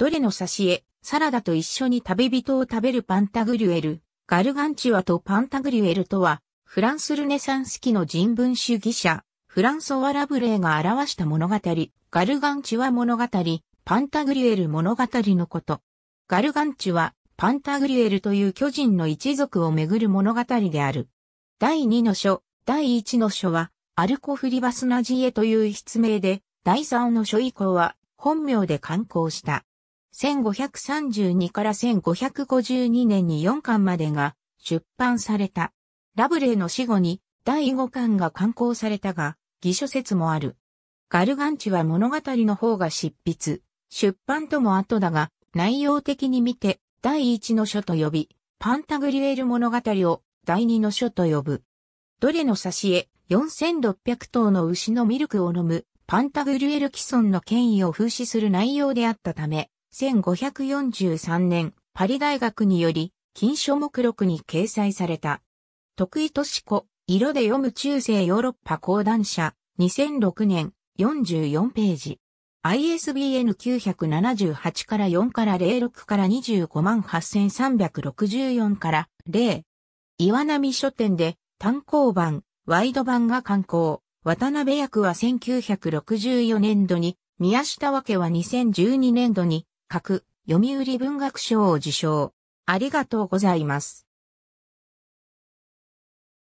どれの挿絵、サラダと一緒に旅人を食べるパンタグリュエル、ガルガンチュアとパンタグリュエルとは、フランスルネサンス期の人文主義者、フランソワ・ラブレーが表した物語、ガルガンチュア物語、パンタグリュエル物語のこと。ガルガンチュア、パンタグリュエルという巨人の一族をめぐる物語である。第2の書、第1の書は、アルコフリバスナジエという筆名で、第3の書以降は、本名で刊行した。1532から1552年に4巻までが出版された。ラブレーの死後に第5巻が刊行されたが、偽書説もある。ガルガンチは物語の方が執筆、出版とも後だが、内容的に見て第1の書と呼び、パンタグリエル物語を第2の書と呼ぶ。どれの挿絵、4600頭の牛のミルクを飲む、パンタグリュエル既存の権威を風刺する内容であったため、1543年、パリ大学により、金書目録に掲載された。徳井敏子、色で読む中世ヨーロッパ講談社、2006年、44ページ。ISBN 978から4から06から258,364から0。岩波書店で単行版、ワイド版が刊行。渡辺役は1964年度に、宮下分けは2012年度に、各読売文学賞を受賞。ありがとうございます。